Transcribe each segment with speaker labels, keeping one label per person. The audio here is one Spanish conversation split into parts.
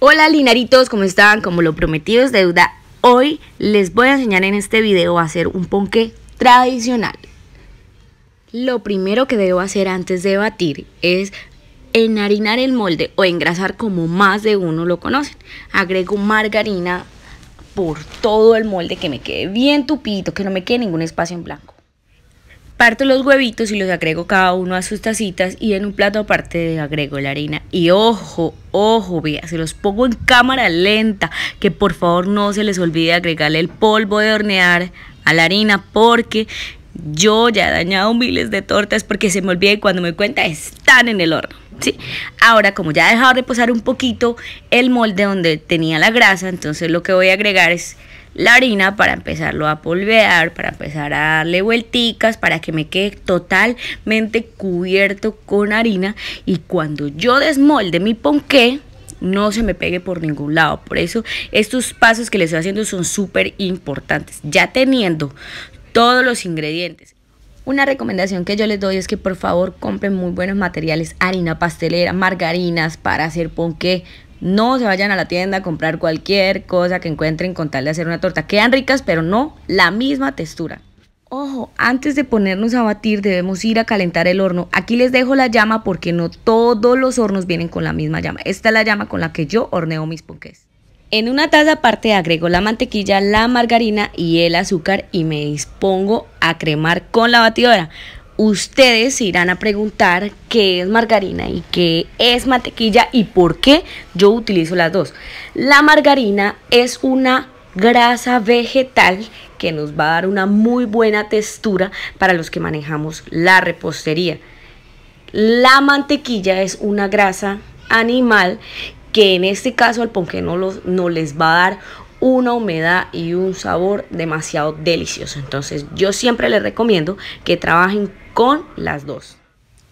Speaker 1: Hola linaritos, ¿cómo están? Como lo prometido es deuda, hoy les voy a enseñar en este video a hacer un ponque tradicional. Lo primero que debo hacer antes de batir es enharinar el molde o engrasar como más de uno lo conocen. Agrego margarina por todo el molde que me quede bien tupito, que no me quede ningún espacio en blanco. Parto los huevitos y los agrego cada uno a sus tacitas y en un plato aparte agrego la harina. Y ojo, ojo, vea, se los pongo en cámara lenta, que por favor no se les olvide agregarle el polvo de hornear a la harina porque yo ya he dañado miles de tortas porque se me olvida y cuando me cuenta están en el horno. ¿sí? Ahora, como ya he dejado reposar un poquito el molde donde tenía la grasa, entonces lo que voy a agregar es la harina para empezarlo a polvear, para empezar a darle vuelticas, para que me quede totalmente cubierto con harina y cuando yo desmolde mi ponqué, no se me pegue por ningún lado. Por eso estos pasos que les estoy haciendo son súper importantes. Ya teniendo todos los ingredientes, una recomendación que yo les doy es que por favor compren muy buenos materiales, harina pastelera, margarinas para hacer ponqué, no se vayan a la tienda a comprar cualquier cosa que encuentren con tal de hacer una torta. Quedan ricas, pero no la misma textura. Ojo, antes de ponernos a batir debemos ir a calentar el horno. Aquí les dejo la llama porque no todos los hornos vienen con la misma llama. Esta es la llama con la que yo horneo mis ponques. En una taza aparte agrego la mantequilla, la margarina y el azúcar y me dispongo a cremar con la batidora ustedes irán a preguntar qué es margarina y qué es mantequilla y por qué yo utilizo las dos. La margarina es una grasa vegetal que nos va a dar una muy buena textura para los que manejamos la repostería. La mantequilla es una grasa animal que en este caso al los no les va a dar una humedad y un sabor demasiado delicioso. Entonces yo siempre les recomiendo que trabajen con las dos.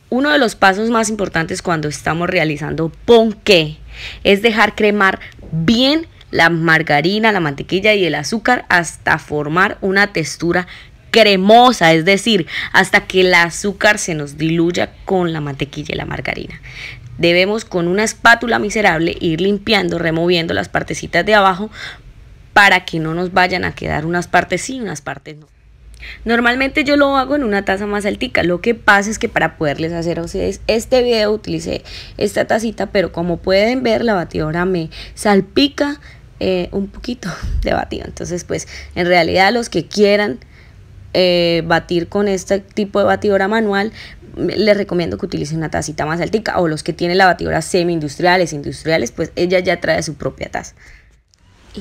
Speaker 1: Uno de los pasos más importantes cuando estamos realizando ponqué es dejar cremar bien la margarina, la mantequilla y el azúcar hasta formar una textura cremosa, es decir, hasta que el azúcar se nos diluya con la mantequilla y la margarina. Debemos con una espátula miserable ir limpiando, removiendo las partecitas de abajo para que no nos vayan a quedar unas partes sí y unas partes no. Normalmente yo lo hago en una taza más altica, lo que pasa es que para poderles hacer a ustedes este video utilicé esta tacita, pero como pueden ver la batidora me salpica eh, un poquito de batido, entonces pues en realidad los que quieran eh, batir con este tipo de batidora manual les recomiendo que utilicen una tacita más altica o los que tienen la batidora semi industriales, industriales pues ella ya trae su propia taza.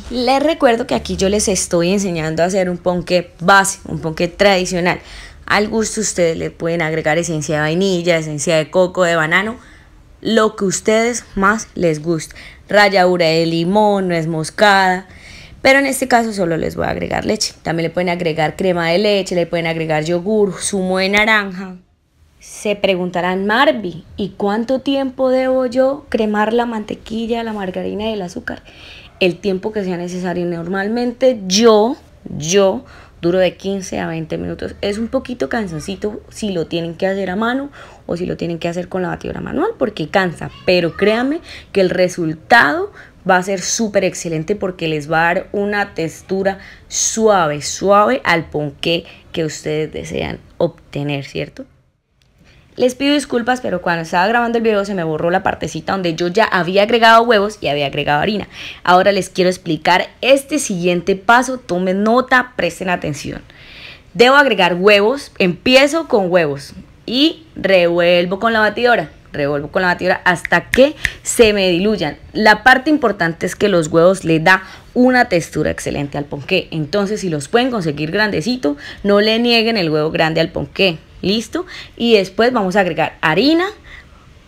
Speaker 1: Les recuerdo que aquí yo les estoy enseñando a hacer un ponqué base, un ponqué tradicional. Al gusto ustedes le pueden agregar esencia de vainilla, esencia de coco, de banano, lo que ustedes más les guste. Ralladura de limón, nuez moscada, pero en este caso solo les voy a agregar leche. También le pueden agregar crema de leche, le pueden agregar yogur, zumo de naranja. Se preguntarán, Marvi, ¿y cuánto tiempo debo yo cremar la mantequilla, la margarina y el azúcar? el tiempo que sea necesario. Normalmente yo, yo duro de 15 a 20 minutos. Es un poquito cansancito si lo tienen que hacer a mano o si lo tienen que hacer con la batidora manual porque cansa, pero créanme que el resultado va a ser súper excelente porque les va a dar una textura suave, suave al ponqué que ustedes desean obtener, ¿cierto? Les pido disculpas, pero cuando estaba grabando el video se me borró la partecita donde yo ya había agregado huevos y había agregado harina. Ahora les quiero explicar este siguiente paso. Tomen nota, presten atención. Debo agregar huevos. Empiezo con huevos y revuelvo con la batidora revuelvo con la batidora hasta que se me diluyan. La parte importante es que los huevos le da una textura excelente al ponqué. Entonces, si los pueden conseguir grandecito, no le nieguen el huevo grande al ponqué. ¿Listo? Y después vamos a agregar harina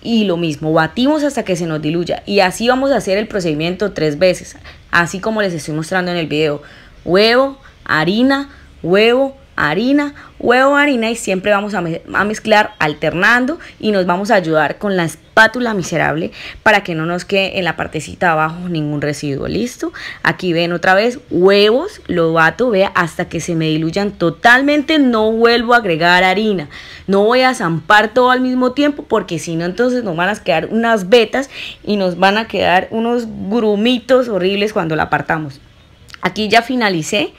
Speaker 1: y lo mismo, batimos hasta que se nos diluya. Y así vamos a hacer el procedimiento tres veces, así como les estoy mostrando en el video. Huevo, harina, huevo, harina, huevo, harina y siempre vamos a, mezclar alternando y nos vamos a ayudar con la espátula miserable para que no nos quede en la partecita de abajo ningún residuo, ¿listo? Aquí ven otra vez huevos, lo bato, vea, hasta que se me diluyan totalmente, no vuelvo a agregar harina, no voy a zampar todo al mismo tiempo porque si no entonces nos van a quedar unas vetas y nos van a quedar unos grumitos horribles cuando la apartamos. Aquí ya finalicé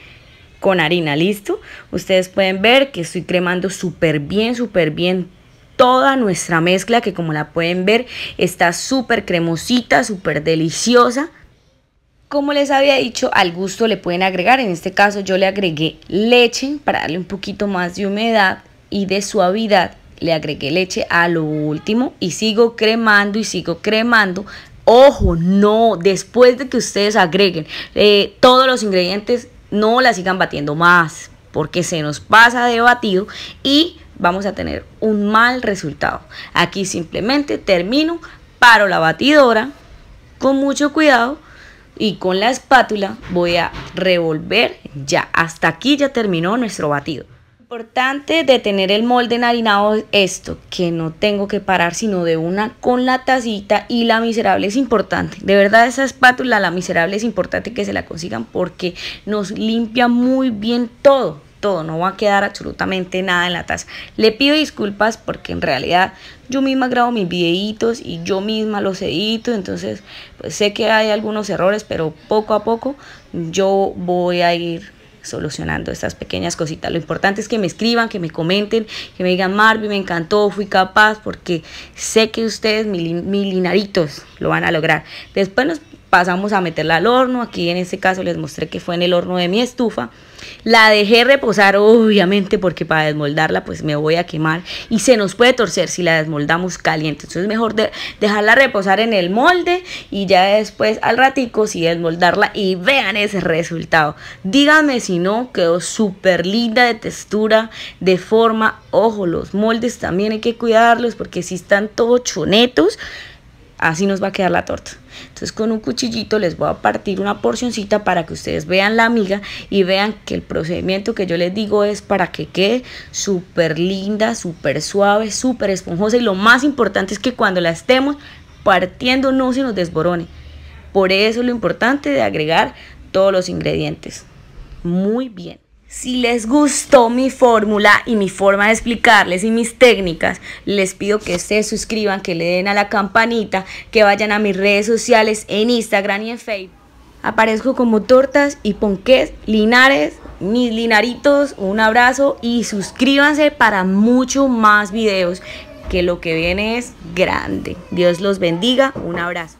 Speaker 1: con harina, ¿listo? Ustedes pueden ver que estoy cremando súper bien, súper bien toda nuestra mezcla que como la pueden ver está súper cremosita, súper deliciosa. Como les había dicho, al gusto le pueden agregar, en este caso yo le agregué leche para darle un poquito más de humedad y de suavidad. Le agregué leche a lo último y sigo cremando y sigo cremando ojo, no, después de que ustedes agreguen eh, todos los ingredientes, no la sigan batiendo más, porque se nos pasa de batido y vamos a tener un mal resultado. Aquí simplemente termino, paro la batidora con mucho cuidado y con la espátula voy a revolver ya. Hasta aquí ya terminó nuestro batido importante de tener el molde enharinado es esto, que no tengo que parar sino de una con la tacita y la miserable es importante. De verdad esa espátula, la miserable es importante que se la consigan porque nos limpia muy bien todo, todo, no va a quedar absolutamente nada en la taza. Le pido disculpas porque en realidad yo misma grabo mis videitos y yo misma los edito, entonces pues sé que hay algunos errores, pero poco a poco yo voy a ir solucionando estas pequeñas cositas. Lo importante es que me escriban, que me comenten, que me digan, Marvin, me encantó, fui capaz, porque sé que ustedes, mil, lo van a lograr. Después nos pasamos a meterla al horno, aquí en este caso les mostré que fue en el horno de mi estufa, la dejé reposar obviamente porque para desmoldarla pues me voy a quemar y se nos puede torcer si la desmoldamos caliente, entonces es mejor dejarla reposar en el molde y ya después al ratico sí desmoldarla y vean ese resultado, díganme si no, quedó súper linda de textura, de forma, ojo los moldes también hay que cuidarlos porque si están todos chonetos así nos va a quedar la torta. Entonces con un cuchillito les voy a partir una porcioncita para que ustedes vean la amiga y vean que el procedimiento que yo les digo es para que quede súper linda, súper suave, súper esponjosa y lo más importante es que cuando la estemos partiendo no se nos desborone. Por eso lo importante de agregar todos los ingredientes. Muy bien. Si les gustó mi fórmula y mi forma de explicarles y mis técnicas, les pido que se suscriban, que le den a la campanita, que vayan a mis redes sociales en Instagram y en Facebook. Aparezco como tortas y ponqués, linares, mis linaritos, un abrazo y suscríbanse para mucho más videos, que lo que viene es grande. Dios los bendiga, un abrazo.